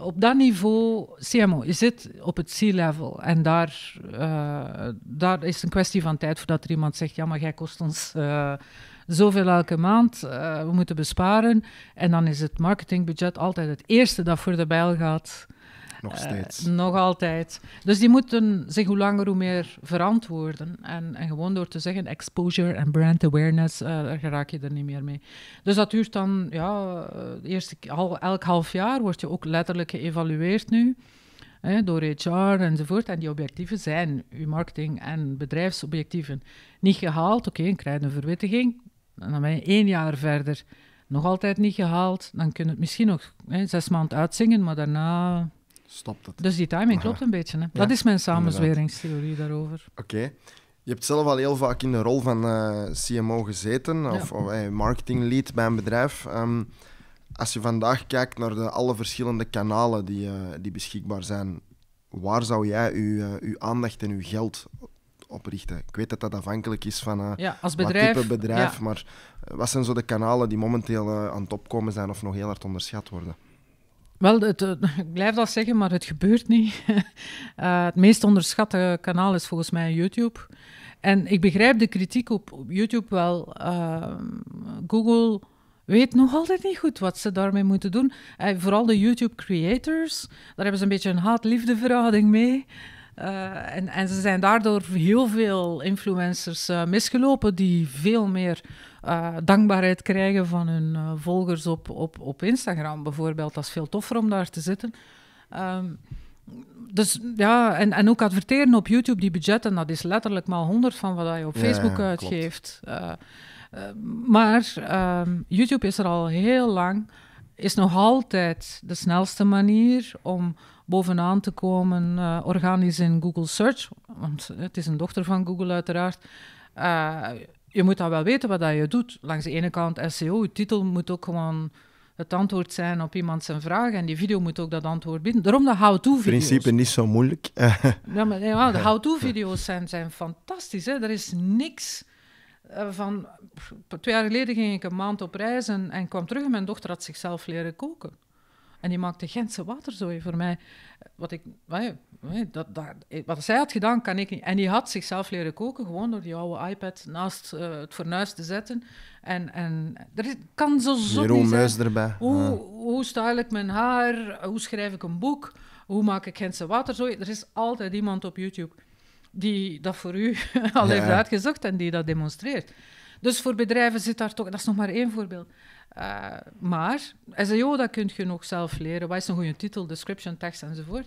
op dat niveau, CMO, je zit op het C-level en daar, eh, daar is een kwestie van tijd voordat er iemand zegt, ja, maar jij kost ons... Eh, zoveel elke maand, eh, we moeten besparen. En dan is het marketingbudget altijd het eerste dat voor de bijl gaat. Nog eh, steeds. nog altijd. Dus die moeten zich hoe langer hoe meer verantwoorden. En, en gewoon door te zeggen exposure en brand awareness, eh, daar raak je er niet meer mee. Dus dat duurt dan, ja, eerste, al, elk half jaar word je ook letterlijk geëvalueerd nu. Hè, door HR enzovoort. En die objectieven zijn, uw marketing- en bedrijfsobjectieven, niet gehaald. Oké, okay, kleine een verwittiging. En dan ben je één jaar verder nog altijd niet gehaald. Dan kun je het misschien nog hè, zes maanden uitzingen, maar daarna... Stopt het. Dus die timing klopt een beetje. Hè. dat is mijn samenzweringstheorie daarover. Oké. Je hebt zelf al heel vaak in de rol van eh, CMO gezeten, of, eh, marketinglead marketing lead bij een bedrijf. Ehm, als je vandaag kijkt naar de, alle verschillende kanalen die, eh, die beschikbaar zijn, waar zou jij je uw aandacht en uw geld ik weet dat dat afhankelijk is van uh, wat type bedrijf, maar eh, wat zijn zo de kanalen die momenteel eh, aan het opkomen zijn of nog heel hard onderschat worden? Wel, het, ik blijf dat zeggen, maar het gebeurt niet. het meest onderschatte kanaal is volgens mij YouTube. En ik begrijp de kritiek op, YouTube wel. Google weet nog altijd niet goed wat ze daarmee moeten doen. vooral de YouTube creators, daar hebben ze een beetje een haat-liefde verhouding mee. Eh, en, en ze zijn daardoor heel veel influencers eh, misgelopen die veel meer eh, dankbaarheid krijgen van hun volgers op, op, op Instagram bijvoorbeeld. Dat is veel toffer om daar te zitten. Ehm, dus ja, en, en ook adverteren op YouTube, die budgetten, dat is letterlijk maar honderd van wat je op Facebook uitgeeft. maar ehm, YouTube is er al heel lang, is nog altijd de snelste manier om bovenaan te komen, uh, organisch in Google Search. Want het is een dochter van Google, uiteraard. Eh, je moet dan wel weten wat dat je doet. Langs de ene kant SEO, je titel moet ook gewoon het antwoord zijn op iemand zijn vraag en die video moet ook dat antwoord bieden. Daarom de how-to-video's. In principe niet zo moeilijk. ja, maar de how-to-video's zijn, zijn fantastisch. Hè? Er is niks eh, van... Twee jaar geleden ging ik een maand op reis en, en kwam terug en mijn dochter had zichzelf leren koken. En die maakte Gentse waterzooi voor mij. Wat, ik, wat zij had gedaan, kan ik niet. En die had zichzelf leren koken, gewoon door die oude iPad naast eh, het fornuis te zetten. En, en er is, kan zo zo Jeroen Muis erbij. Hoe, ja. hoe style ik mijn haar? Hoe schrijf ik een boek? Hoe maak ik Gentse waterzooi? Er is altijd iemand op YouTube die dat voor u al heeft uitgezocht en die dat demonstreert. Dus voor bedrijven zit daar toch... Dat is nog maar één voorbeeld. Eh, maar SEO, dat kun je nog zelf leren. Wat is een goede titel, description, tekst enzovoort.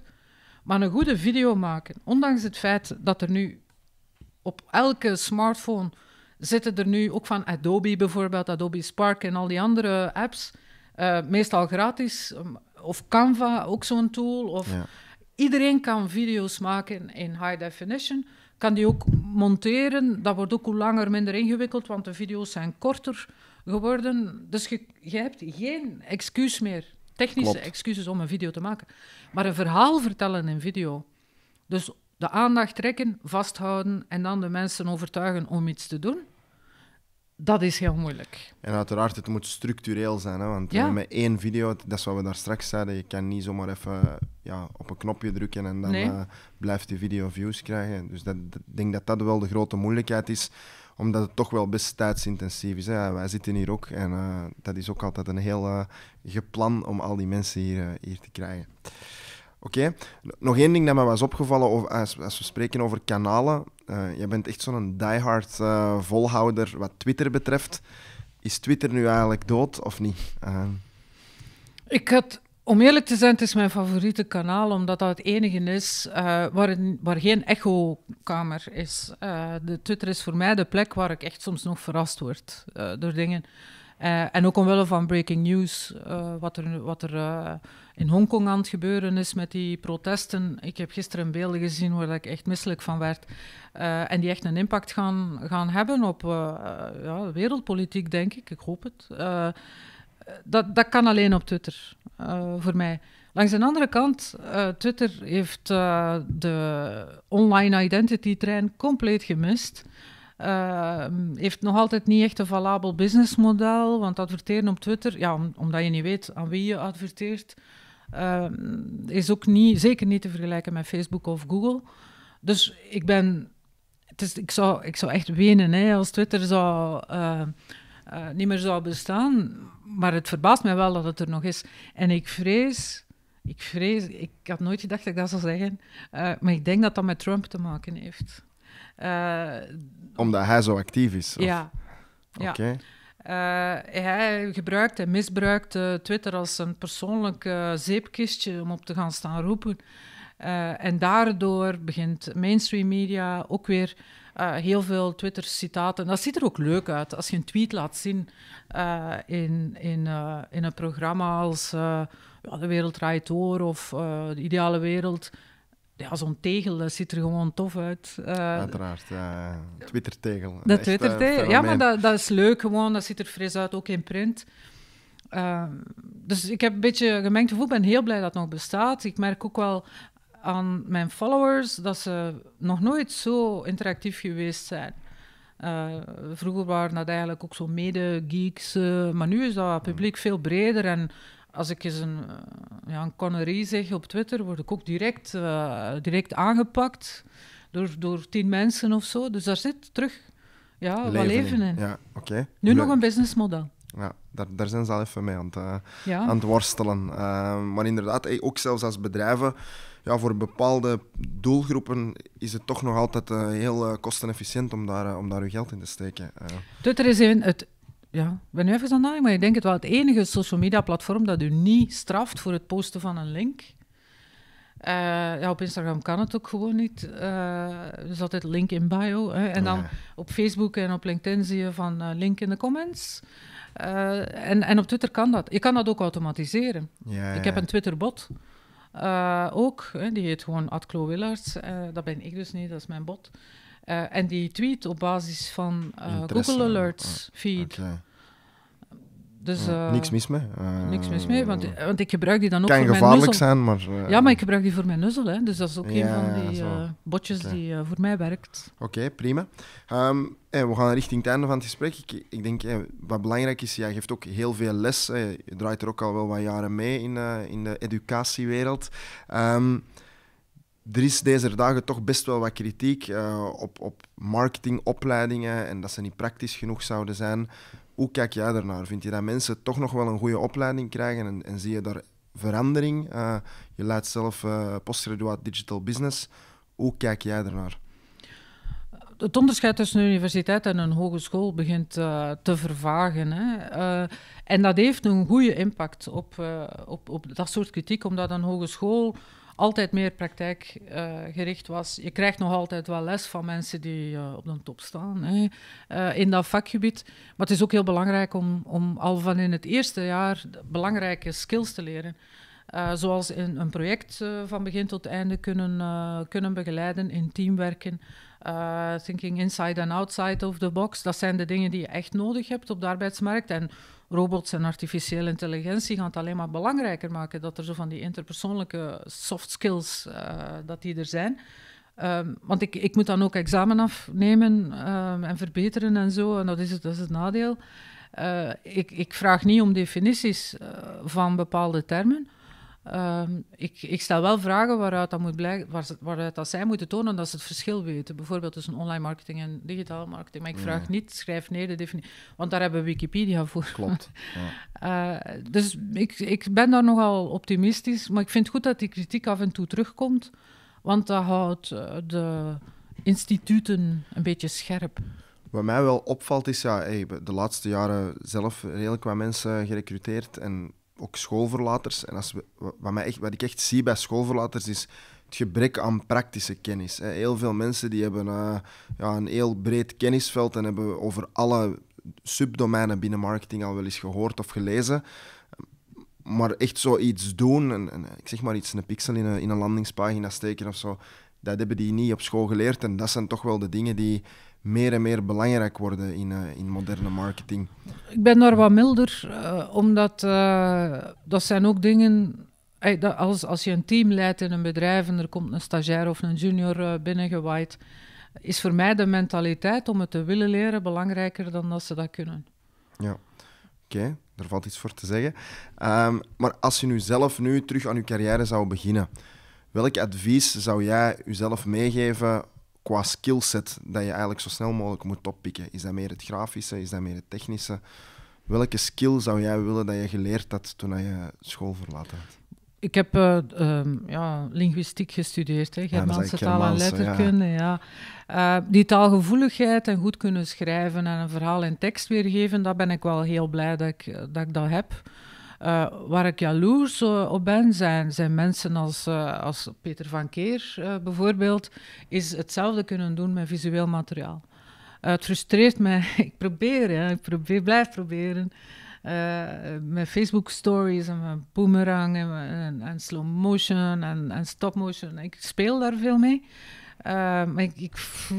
Maar een goede video maken, ondanks het feit dat er nu op elke smartphone zitten er nu ook van Adobe bijvoorbeeld, Adobe Spark en al die andere apps, eh, meestal gratis, of Canva, ook zo'n tool. Of Iedereen kan video's maken in high definition, kan die ook monteren. Dat wordt ook hoe langer minder ingewikkeld, want de video's zijn korter geworden. Dus je, je hebt geen excuus meer. Technische excuses om een video te maken. Maar een verhaal vertellen in video. Dus de aandacht trekken, vasthouden en dan de mensen overtuigen om iets te doen. Dat is heel moeilijk. En uiteraard, het moet structureel zijn. Hè? Want eh, met één video, dat is wat we daar straks zeiden, je kan niet zomaar even ja, op een knopje drukken en dan eh, blijft die video views krijgen. Dus ik denk dat dat wel de grote moeilijkheid is omdat het toch wel best tijdsintensief is. Hè. Wij zitten hier ook en eh, dat is ook altijd een heel eh, geplan om al die mensen hier, eh, hier te krijgen. Oké, nog één ding dat me was opgevallen over, als, als, we spreken over kanalen. jij bent echt zo'n diehard volhouder wat Twitter betreft. Is Twitter nu eigenlijk dood of niet? Ik had om eerlijk te zijn, het is mijn favoriete kanaal, omdat dat het enige is eh, waar, waar, geen echokamer is. Eh, de Twitter is voor mij de plek waar ik echt soms nog verrast word eh, door dingen. en ook omwille van breaking news, wat er, wat er in Hongkong aan het gebeuren is met die protesten. Ik heb gisteren beelden gezien waar ik echt misselijk van werd. en die echt een impact gaan, gaan hebben op ja, wereldpolitiek, denk ik. Ik hoop het dat, dat kan alleen op Twitter, eh, voor mij. Langs de andere kant, eh, Twitter heeft eh, de online identity trein compleet gemist. Ehm, heeft nog altijd niet echt een valabel businessmodel, want adverteren op Twitter, ja, omdat je niet weet aan wie je adverteert, ehm, is ook niet, zeker niet te vergelijken met Facebook of Google. Dus ik ben, het is, ik, zou, ik zou echt wenen hè, als Twitter zou, niet meer zou bestaan maar het verbaast mij wel dat het er nog is. En ik vrees, ik vrees, ik had nooit gedacht dat ik dat zou zeggen, eh, maar ik denk dat dat met Trump te maken heeft. Eh, Omdat hij zo actief is? Ja. Oké. Eh, hij gebruikt en misbruikt Twitter als een persoonlijk zeepkistje om op te gaan staan roepen. en daardoor begint mainstream media ook weer eh, heel veel Twitter-citaten. Dat ziet er ook leuk uit. Als je een tweet laat zien eh, in, in, eh, in een programma als ja, De Wereld Draait Door of De Ideale Wereld. Ja, zo'n tegel dat ziet er gewoon tof uit. Uiteraard, ja. Twitter-tegel. De Twitter-tegel, ja, maar dat, dat is leuk gewoon. Dat ziet er fris uit, ook in print. Ehm, dus ik heb een beetje gemengd gevoel. Ik ben heel blij dat het nog bestaat. Ik merk ook wel aan mijn followers dat ze nog nooit zo interactief geweest zijn. Eh, vroeger waren dat eigenlijk ook zo mede-geeks, eh, maar nu is dat publiek veel breder. En als ik eens een, eh, ja, een connerie zeg op Twitter, word ik ook direct, direct aangepakt door, door tien mensen of zo. Dus daar zit terug ja, leven wat leven in. Ja, okay. Nu nog een businessmodel. Ja, daar, daar zijn ze al even mee aan aan het worstelen. maar inderdaad, ook zelfs als bedrijven ja, voor bepaalde doelgroepen is het toch nog altijd eh, heel eh, kostenefficiënt om daar, eh, om daar uw geld in te steken. Twitter is even het ja, ik ben nu even aan het maar ik denk het wel het enige social media platform dat u niet straft voor het posten van een link. ja, op Instagram kan het ook gewoon niet. Uh, dus altijd link in bio. Hè. En dan op Facebook en op LinkedIn zie je van link in de comments. en, en op Twitter kan dat. Je kan dat ook automatiseren. Ja, Ik heb een Twitter bot eh, ook, hè, die heet gewoon Adklo Willards. Eh, dat ben ik dus niet, dat is mijn bot. Eh, en die tweet op basis van Google Alerts ah, feed. Dus, eh, niks mis mee. niks mis mee, eh, want, want ik gebruik die dan ook voor mijn nuzzel. Kan gevaarlijk zijn, maar... Eh, ja, maar ik gebruik die voor mijn nuzzel, hè. Dus dat is ook een van die botjes die voor mij werkt. Oké, prima. Um, we gaan richting het einde van het gesprek. Ik, ik denk, wat belangrijk is, jij geeft ook heel veel les. je draait er ook al wel wat jaren mee in, in de educatiewereld. Ehm, er is deze dagen toch best wel wat kritiek op, op marketingopleidingen en dat ze niet praktisch genoeg zouden zijn. Hoe kijk jij daarnaar? Vind je dat mensen toch nog wel een goede opleiding krijgen en, en zie je daar verandering? Eh, je leidt zelf uh, digital business. Hoe kijk jij daarnaar? Het onderscheid tussen een universiteit en een hogeschool begint eh, te vervagen. Hè. en dat heeft een goede impact op, op, op dat soort kritiek, omdat een hogeschool altijd meer praktijkgericht eh, uh, was. Je krijgt nog altijd wel les van mensen die eh, op de top staan hè, eh, in dat vakgebied. Maar het is ook heel belangrijk om, om al van in het eerste jaar belangrijke skills te leren. zoals een project van begin tot einde kunnen, kunnen begeleiden, in teamwerken, thinking inside and outside of the box. Dat zijn de dingen die je echt nodig hebt op de arbeidsmarkt. En robots en artificiële intelligentie gaan het alleen maar belangrijker maken dat er zo van die interpersoonlijke soft skills eh, dat die er zijn. Ehm, want ik, ik moet dan ook examen afnemen ehm, en verbeteren en zo, en dat is het, dat is het nadeel. Eh, ik, ik vraag niet om definities eh, van bepaalde termen, Ehm, ik, ik, stel wel vragen waaruit, dat moet blijken, waar, waaruit dat zij moeten tonen dat ze het verschil weten. Bijvoorbeeld tussen online marketing en digitale marketing. Maar ik vraag niet, schrijf neer de definitie. Want daar hebben we Wikipedia voor. Klopt. Eh, dus ik, ik ben daar nogal optimistisch. Maar ik vind het goed dat die kritiek af en toe terugkomt. Want dat houdt eh, de instituten een beetje scherp. Wat mij wel opvalt is, ja, de laatste jaren zelf redelijk wat mensen gerecruiteerd. En ook schoolverlaters. En als we, wat, mij echt, wat ik echt zie bij schoolverlaters is het gebrek aan praktische kennis. Heel veel mensen die hebben eh, ja, een heel breed kennisveld en hebben over alle subdomeinen binnen marketing al wel eens gehoord of gelezen. Maar echt zoiets doen, en, en, ik zeg maar iets, een pixel in een, in een landingspagina steken of zo, dat hebben die niet op school geleerd. En dat zijn toch wel de dingen die meer en meer belangrijk worden in, eh, in moderne marketing. Ik ben daar wat milder, eh, omdat eh, dat zijn ook dingen. dat als, als je een team leidt in een bedrijf en er komt een stagiair of een junior binnengewaaid, is voor mij de mentaliteit om het te willen leren belangrijker dan dat ze dat kunnen. Ja, oké, daar valt iets voor te zeggen. Ehm, maar als je nu zelf nu terug aan je carrière zou beginnen, welk advies zou jij jezelf meegeven qua skillset dat je eigenlijk zo snel mogelijk moet oppikken? Is dat meer het grafische? Is dat meer het technische? Welke skill zou jij willen dat je geleerd had toen je school verlaten had? Ik heb uh, ja, linguïstiek gestudeerd, hè. Germaanse ja, taal en letterkunde. Ja. ja. Eh, die taalgevoeligheid en goed kunnen schrijven en een verhaal in tekst weergeven, daar ben ik wel heel blij dat, ik eh, dat heb. Eh, waar ik jaloers eh, op ben, zijn, zijn mensen als, eh, als Peter van Keer bijvoorbeeld, is hetzelfde kunnen doen met visueel materiaal. het frustreert mij, ik probeer, ik probeer, blijf proberen. met Facebook stories en mijn boomerang en, en, slow motion en, en, stop motion. Ik speel daar veel mee. maar ik, ik,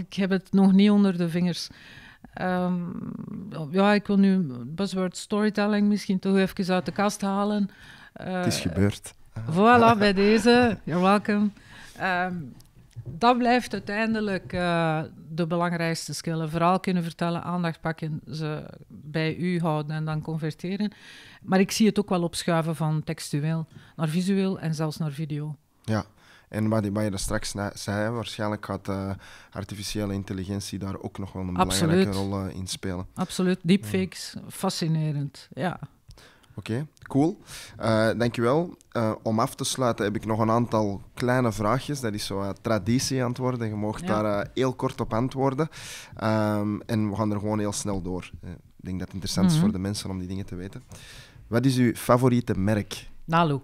ik heb het nog niet onder de vingers. Ehm, ja, ik wil nu buzzword storytelling misschien toch even uit de kast halen. Eh, het is gebeurd. Voilà, ah. bij deze. You're welcome. Ehm, dat blijft uiteindelijk eh, de belangrijkste skill. vooral verhaal kunnen vertellen, aandacht pakken, ze bij u houden en dan converteren. Maar ik zie het ook wel opschuiven van textueel naar visueel en zelfs naar video. Ja, en wat, je daar straks zei, waarschijnlijk gaat eh, artificiële intelligentie daar ook nog wel een belangrijke rol eh, in spelen. Absoluut, deepfakes, fascinerend, ja. Oké, cool. Uh, dankjewel. Uh, om af te sluiten heb ik nog een aantal kleine vraagjes. Dat is zo traditie antwoorden. Je mag daar heel kort op antwoorden. Ehm, en we gaan er gewoon heel snel door. ik denk dat het interessant is mhm. voor de mensen om die dingen te weten. Wat is uw favoriete merk? Nalu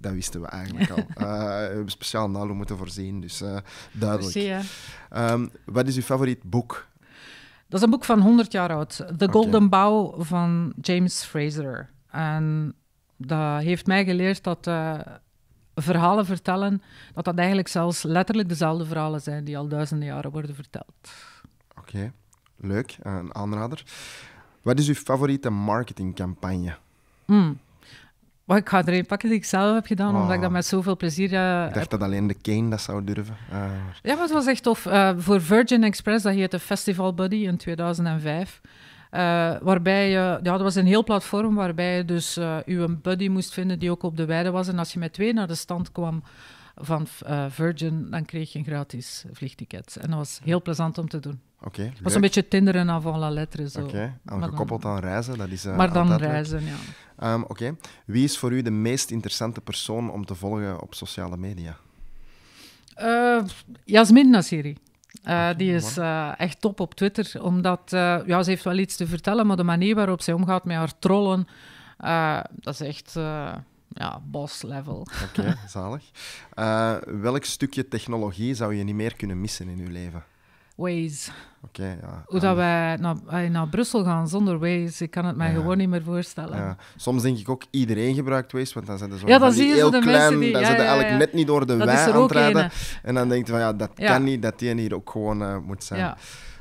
dat wisten we eigenlijk al. Eh, we hebben speciaal NALO moeten voorzien, dus eh, duidelijk. Ehm, wat is uw favoriet boek? Dat is een boek van 100 jaar oud. The Golden Bough van James Fraser. En dat heeft mij geleerd dat eh, verhalen vertellen, dat dat eigenlijk zelfs letterlijk dezelfde verhalen zijn die al duizenden jaren worden verteld. Oké, leuk. Een aanrader. Wat is uw favoriete marketingcampagne? Mm ik ga er een pakken die ik zelf heb gedaan, omdat ik ah. dat met zoveel plezier uh, Ik dacht dat alleen de Kane dat zou durven. Eh, ja, maar het was echt tof. Uh, voor Virgin Express, dat heette Festival Buddy in 2005. waarbij je, ja, dat was een heel platform waarbij je dus je een buddy moest vinden die ook op de weide was. En als je met twee naar de stand kwam van Virgin, dan kreeg je een gratis vliegticket. En dat was heel plezant om te doen. Oké. Okay, was een beetje tinderen avant la lettre. Oké, okay. en gekoppeld aan reizen, dat is. maar dan reizen, ja. Ehm, oké. Wie is voor u de meest interessante persoon om te volgen op sociale media? Eh, Jasmin Nasiri. Eh, die is eh, echt top op Twitter, omdat ja, ze heeft wel iets te vertellen, maar de manier waarop zij omgaat met haar trollen, dat is echt ja, boss level. Oké, zalig. welk stukje technologie zou je niet meer kunnen missen in uw leven? Waze. Oké, ja. Hoe dat wij naar, naar, Brussel gaan zonder Waze, ik kan het mij gewoon niet meer voorstellen. Ja. Soms denk ik ook, iedereen gebruikt Waze, want dan zijn ze zo ja, dan heel de klein, die, dan zijn eigenlijk net niet door de wei aan het rijden. En dan denk je van, ja, dat kan niet, dat die hier ook gewoon eh, moet zijn.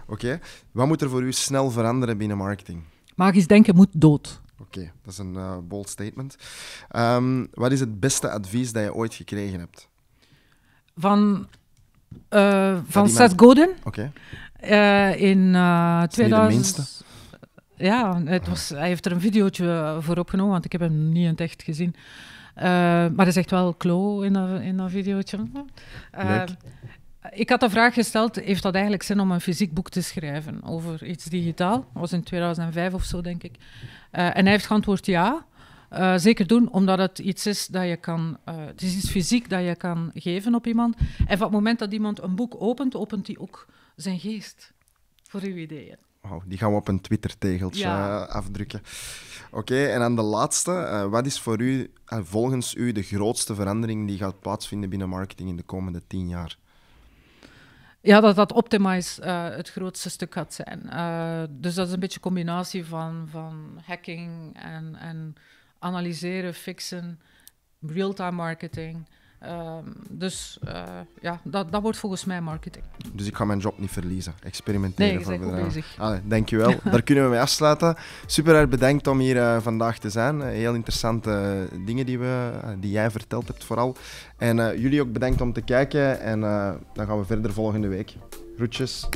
Oké, wat moet er voor u snel veranderen binnen marketing? Magisch denken moet dood. Oké, dat is een eh, bold statement. Ehm, wat is het beste advies dat je ooit gekregen hebt? Van eh, van Seth Godin. Oké. Eh, in 2000. Eh, ja, het was, hij heeft er een video voor opgenomen, want ik heb hem niet in het echt gezien. maar hij zegt wel klo in dat, in dat videootje. ik had de vraag gesteld, heeft dat eigenlijk zin om een fysiek boek te schrijven over iets digitaal? Dat was in 2005 of zo, denk ik. en hij heeft geantwoord ja. Eh, zeker doen, omdat het iets is dat je kan. Eh, het is iets fysiek dat je kan geven op iemand. En van het moment dat iemand een boek opent, opent hij ook zijn geest voor uw ideeën. die gaan we op een Twitter-tegeltje eh, afdrukken. Oké, en dan de laatste. wat is voor u, volgens u, de grootste verandering die gaat plaatsvinden binnen marketing in de komende tien jaar? Ja, dat dat optimize het grootste stuk gaat zijn. dus dat is een beetje een combinatie van, van hacking en, en analyseren, fixen, real-time marketing. Ehm, dus eh, ja, dat, dat wordt volgens mij marketing. Dus ik ga mijn job niet verliezen. Experimenteren voor bedrijven. Ah, dankjewel. Daar kunnen we mee afsluiten. Super erg bedankt om hier eh, vandaag te zijn. Eh, heel interessante dingen die, we, die jij verteld hebt vooral. En jullie ook bedankt om te kijken. En dan gaan we verder volgende week. Groetjes.